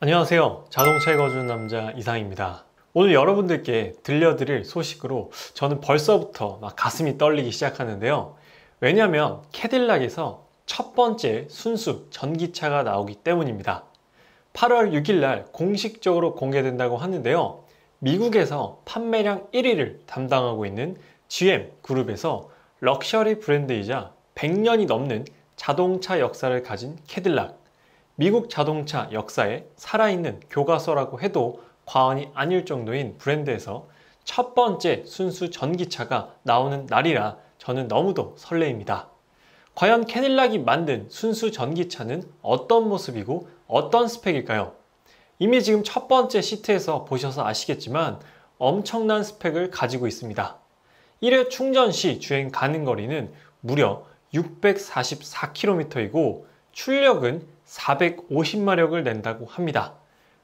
안녕하세요 자동차에 거주는 남자 이상입니다 오늘 여러분들께 들려드릴 소식으로 저는 벌써부터 막 가슴이 떨리기 시작하는데요 왜냐하면 캐딜락에서 첫 번째 순수 전기차가 나오기 때문입니다 8월 6일날 공식적으로 공개된다고 하는데요 미국에서 판매량 1위를 담당하고 있는 GM 그룹에서 럭셔리 브랜드이자 100년이 넘는 자동차 역사를 가진 캐딜락 미국 자동차 역사에 살아있는 교과서라고 해도 과언이 아닐 정도인 브랜드에서 첫 번째 순수 전기차가 나오는 날이라 저는 너무도 설레입니다. 과연 캐딜락이 만든 순수 전기차는 어떤 모습이고 어떤 스펙일까요? 이미 지금 첫 번째 시트에서 보셔서 아시겠지만 엄청난 스펙을 가지고 있습니다. 1회 충전 시 주행 가는 거리는 무려 644km이고 출력은 450마력을 낸다고 합니다.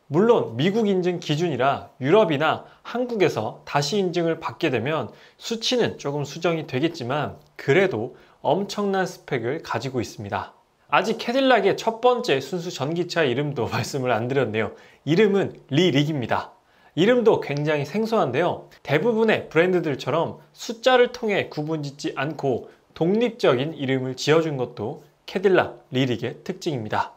물론 미국 인증 기준이라 유럽이나 한국에서 다시 인증을 받게 되면 수치는 조금 수정이 되겠지만 그래도 엄청난 스펙을 가지고 있습니다. 아직 캐딜락의 첫 번째 순수 전기차 이름도 말씀을 안 드렸네요. 이름은 리릭입니다. 이름도 굉장히 생소한데요. 대부분의 브랜드들처럼 숫자를 통해 구분짓지 않고 독립적인 이름을 지어준 것도 캐딜락 리릭의 특징입니다.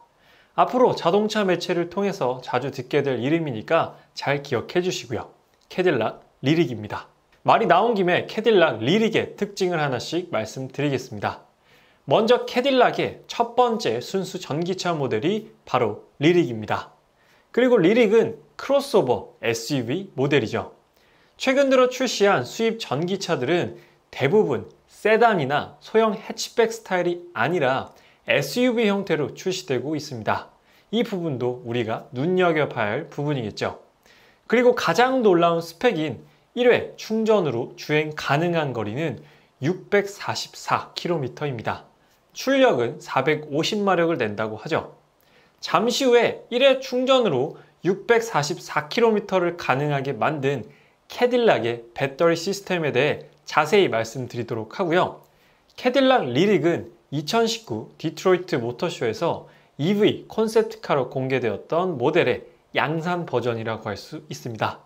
앞으로 자동차 매체를 통해서 자주 듣게 될 이름이니까 잘 기억해 주시고요. 캐딜락 리릭입니다. 말이 나온 김에 캐딜락 리릭의 특징을 하나씩 말씀드리겠습니다. 먼저 캐딜락의 첫 번째 순수 전기차 모델이 바로 리릭입니다. 그리고 리릭은 크로스오버 SUV 모델이죠. 최근 들어 출시한 수입 전기차들은 대부분 세단이나 소형 해치백 스타일이 아니라 SUV 형태로 출시되고 있습니다. 이 부분도 우리가 눈여겨봐야 할 부분이겠죠. 그리고 가장 놀라운 스펙인 1회 충전으로 주행 가능한 거리는 644km입니다. 출력은 450마력을 낸다고 하죠. 잠시 후에 1회 충전으로 644km를 가능하게 만든 캐딜락의 배터리 시스템에 대해 자세히 말씀드리도록 하고요. 캐딜락 리릭은 2019 디트로이트 모터쇼에서 EV 콘셉트카로 공개되었던 모델의 양산 버전이라고 할 수 있습니다.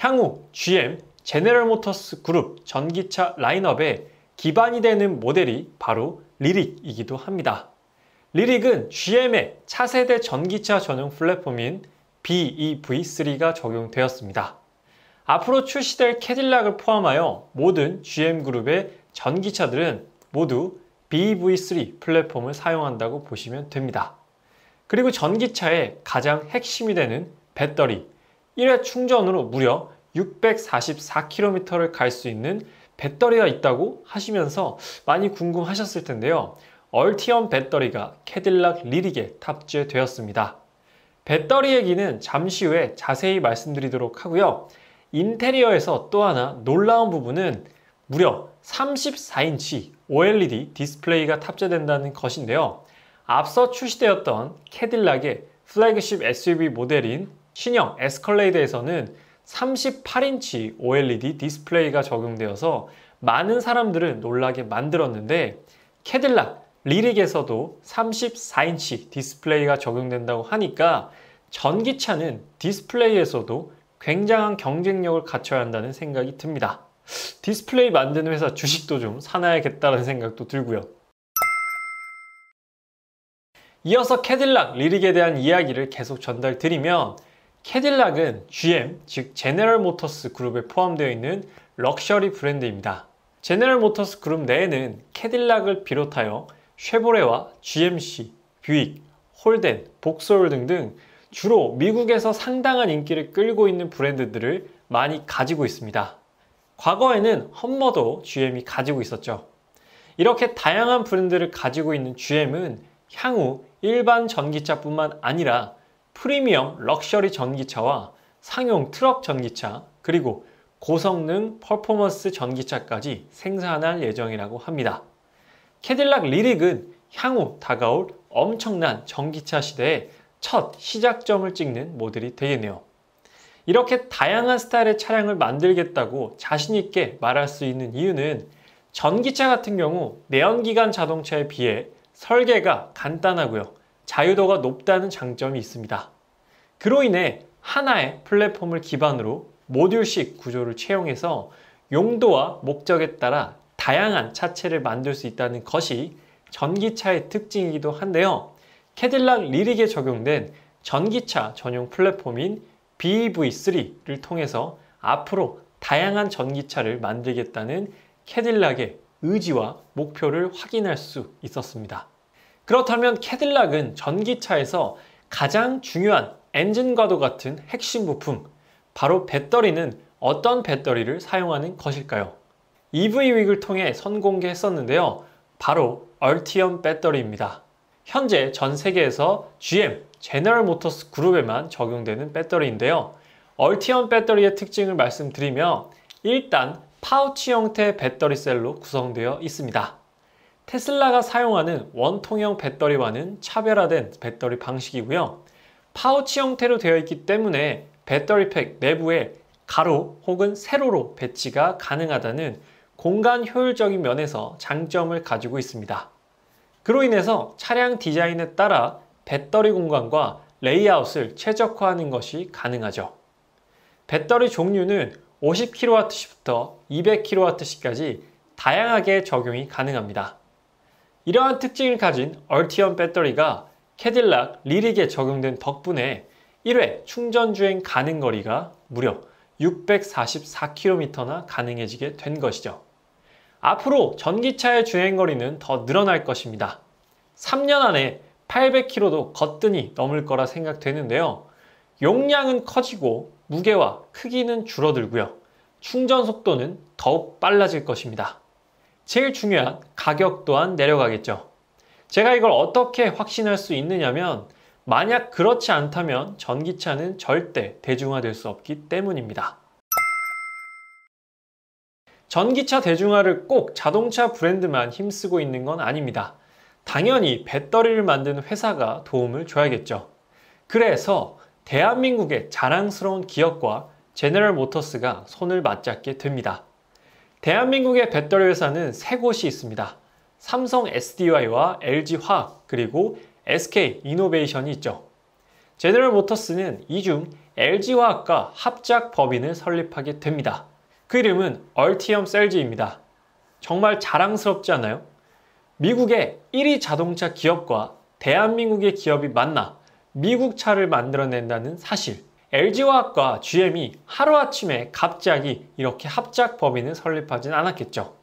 향후 GM 제네럴 모터스 그룹 전기차 라인업에 기반이 되는 모델이 바로 리릭이기도 합니다. 리릭은 GM의 차세대 전기차 전용 플랫폼인 BEV3가 적용되었습니다. 앞으로 출시될 캐딜락을 포함하여 모든 GM그룹의 전기차들은 모두 BEV3 플랫폼을 사용한다고 보시면 됩니다. 그리고 전기차의 가장 핵심이 되는 배터리, 1회 충전으로 무려 644km를 갈 수 있는 배터리가 있다고 하시면서 많이 궁금하셨을 텐데요. 얼티엄 배터리가 캐딜락 리릭에 탑재되었습니다. 배터리 얘기는 잠시 후에 자세히 말씀드리도록 하고요. 인테리어에서 또 하나 놀라운 부분은 무려 34인치 OLED 디스플레이가 탑재된다는 것인데요. 앞서 출시되었던 캐딜락의 플래그십 SUV 모델인 신형 에스컬레이드에서는 38인치 OLED 디스플레이가 적용되어서 많은 사람들을 놀라게 만들었는데 캐딜락 리릭에서도 34인치 디스플레이가 적용된다고 하니까 전기차는 디스플레이에서도 굉장한 경쟁력을 갖춰야 한다는 생각이 듭니다. 디스플레이 만드는 회사 주식도 좀 사놔야겠다는 생각도 들고요. 이어서 캐딜락 리릭에 대한 이야기를 계속 전달드리면 캐딜락은 GM, 즉 제네럴 모터스 그룹에 포함되어 있는 럭셔리 브랜드입니다. 제네럴 모터스 그룹 내에는 캐딜락을 비롯하여 쉐보레와 GMC, 뷰익, 홀덴, 복솔 등등 주로 미국에서 상당한 인기를 끌고 있는 브랜드들을 많이 가지고 있습니다. 과거에는 험머도 GM이 가지고 있었죠. 이렇게 다양한 브랜드를 가지고 있는 GM은 향후 일반 전기차뿐만 아니라 프리미엄 럭셔리 전기차와 상용 트럭 전기차 그리고 고성능 퍼포먼스 전기차까지 생산할 예정이라고 합니다. 캐딜락 리릭은 향후 다가올 엄청난 전기차 시대에 첫 시작점을 찍는 모델이 되겠네요. 이렇게 다양한 스타일의 차량을 만들겠다고 자신있게 말할 수 있는 이유는 전기차 같은 경우 내연기관 자동차에 비해 설계가 간단하고요. 자유도가 높다는 장점이 있습니다. 그로 인해 하나의 플랫폼을 기반으로 모듈식 구조를 채용해서 용도와 목적에 따라 다양한 차체를 만들 수 있다는 것이 전기차의 특징이기도 한데요. 캐딜락 리릭에 적용된 전기차 전용 플랫폼인 BEV3를 통해서 앞으로 다양한 전기차를 만들겠다는 캐딜락의 의지와 목표를 확인할 수 있었습니다. 그렇다면 캐딜락은 전기차에서 가장 중요한 엔진과도 같은 핵심 부품, 바로 배터리는 어떤 배터리를 사용하는 것일까요? EV 윅을 통해 선공개했었는데요. 바로 얼티엄 배터리입니다. 현재 전 세계에서 GM, 제너럴 모터스 그룹에만 적용되는 배터리인데요. 얼티엄 배터리의 특징을 말씀드리며 일단 파우치 형태의 배터리 셀로 구성되어 있습니다. 테슬라가 사용하는 원통형 배터리와는 차별화된 배터리 방식이고요. 파우치 형태로 되어 있기 때문에 배터리팩 내부에 가로 혹은 세로로 배치가 가능하다는 공간 효율적인 면에서 장점을 가지고 있습니다. 그로 인해서 차량 디자인에 따라 배터리 공간과 레이아웃을 최적화하는 것이 가능하죠. 배터리 종류는 50kWh부터 200kWh까지 다양하게 적용이 가능합니다. 이러한 특징을 가진 얼티엄 배터리가 캐딜락 리릭에 적용된 덕분에 1회 충전 주행 가능 거리가 무려 644km나 가능해지게 된 것이죠. 앞으로 전기차의 주행거리는 더 늘어날 것입니다. 3년 안에 800km도 거뜬히 넘을 거라 생각되는데요. 용량은 커지고 무게와 크기는 줄어들고요. 충전 속도는 더욱 빨라질 것입니다. 제일 중요한 가격 또한 내려가겠죠. 제가 이걸 어떻게 확신할 수 있느냐면 만약 그렇지 않다면 전기차는 절대 대중화될 수 없기 때문입니다. 전기차 대중화를 꼭 자동차 브랜드만 힘쓰고 있는 건 아닙니다. 당연히 배터리를 만든 회사가 도움을 줘야겠죠. 그래서 대한민국의 자랑스러운 기업과 제네럴 모터스가 손을 맞잡게 됩니다. 대한민국의 배터리 회사는 세 곳이 있습니다. 삼성 SDI와 LG화학 그리고 SK 이노베이션이 있죠. 제네럴 모터스는 이 중 LG화학과 합작 법인을 설립하게 됩니다. 그 이름은 얼티엄 셀즈입니다. 정말 자랑스럽지 않아요? 미국의 1위 자동차 기업과 대한민국의 기업이 만나 미국 차를 만들어낸다는 사실. LG화학과 GM이 하루아침에 갑자기 이렇게 합작 법인을 설립하진 않았겠죠.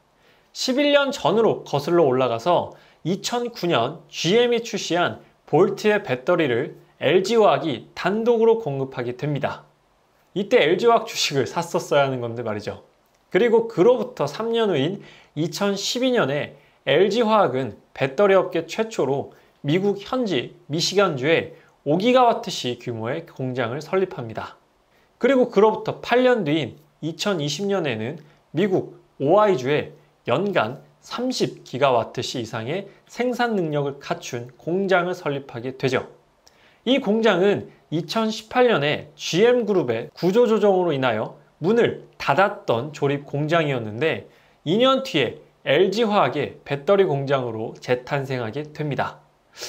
11년 전으로 거슬러 올라가서 2009년 GM이 출시한 볼트의 배터리를 LG화학이 단독으로 공급하게 됩니다. 이때 LG화학 주식을 샀었어야 하는 건데 말이죠. 그리고 그로부터 3년 후인 2012년에 LG화학은 배터리 업계 최초로 미국 현지 미시간주에 5기가와트시 규모의 공장을 설립합니다. 그리고 그로부터 8년 뒤인 2020년에는 미국 오하이주에 연간 30기가와트시 이상의 생산 능력을 갖춘 공장을 설립하게 되죠. 이 공장은 2018년에 GM그룹의 구조조정으로 인하여 문을 닫았던 조립 공장이었는데 2년 뒤에 LG화학의 배터리 공장으로 재탄생하게 됩니다.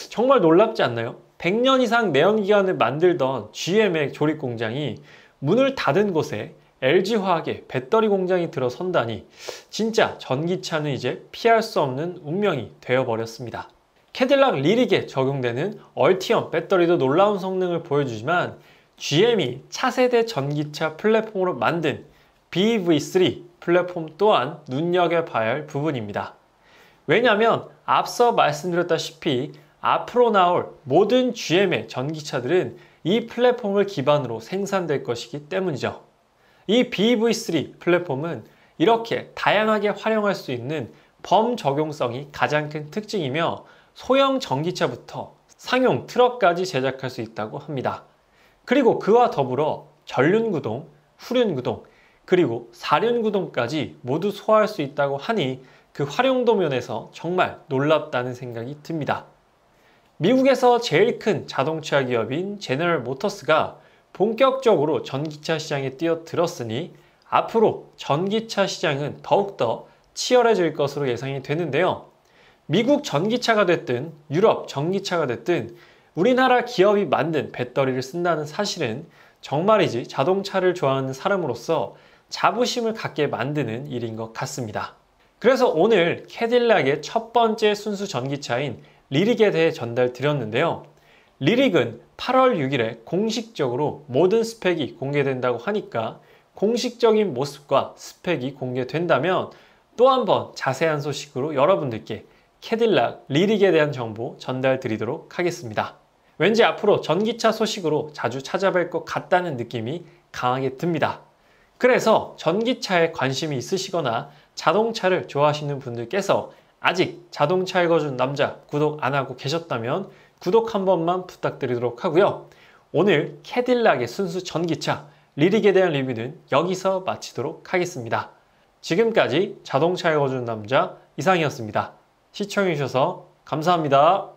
정말 놀랍지 않나요? 100년 이상 내연기관을 만들던 GM의 조립 공장이 문을 닫은 곳에 LG화학의 배터리 공장이 들어선다니 진짜 전기차는 이제 피할 수 없는 운명이 되어버렸습니다. 캐딜락 리릭에 적용되는 얼티엄 배터리도 놀라운 성능을 보여주지만 GM이 차세대 전기차 플랫폼으로 만든 BEV3 플랫폼 또한 눈여겨봐야 할 부분입니다. 왜냐하면 앞서 말씀드렸다시피 앞으로 나올 모든 GM의 전기차들은 이 플랫폼을 기반으로 생산될 것이기 때문이죠. 이 BEV3 플랫폼은 이렇게 다양하게 활용할 수 있는 범 적용성이 가장 큰 특징이며 소형 전기차부터 상용 트럭까지 제작할 수 있다고 합니다. 그리고 그와 더불어 전륜구동, 후륜구동, 그리고 사륜구동까지 모두 소화할 수 있다고 하니 그 활용도 면에서 정말 놀랍다는 생각이 듭니다. 미국에서 제일 큰 자동차 기업인 제너럴 모터스가 본격적으로 전기차 시장에 뛰어들었으니 앞으로 전기차 시장은 더욱더 치열해질 것으로 예상이 되는데요. 미국 전기차가 됐든 유럽 전기차가 됐든 우리나라 기업이 만든 배터리를 쓴다는 사실은 정말이지 자동차를 좋아하는 사람으로서 자부심을 갖게 만드는 일인 것 같습니다. 그래서 오늘 캐딜락의 첫 번째 순수 전기차인 리릭에 대해 전달드렸는데요. 리릭은 8월 6일에 공식적으로 모든 스펙이 공개된다고 하니까 공식적인 모습과 스펙이 공개된다면 또 한 번 자세한 소식으로 여러분들께 캐딜락, 리릭에 대한 정보 전달 드리도록 하겠습니다. 왠지 앞으로 전기차 소식으로 자주 찾아뵐 것 같다는 느낌이 강하게 듭니다. 그래서 전기차에 관심이 있으시거나 자동차를 좋아하시는 분들께서 아직 자동차 읽어준 남자 구독 안 하고 계셨다면 구독 한 번만 부탁드리도록 하고요. 오늘 캐딜락의 순수 전기차 리릭에 대한 리뷰는 여기서 마치도록 하겠습니다. 지금까지 자동차 읽어준 남자 이상이었습니다. 시청해주셔서 감사합니다.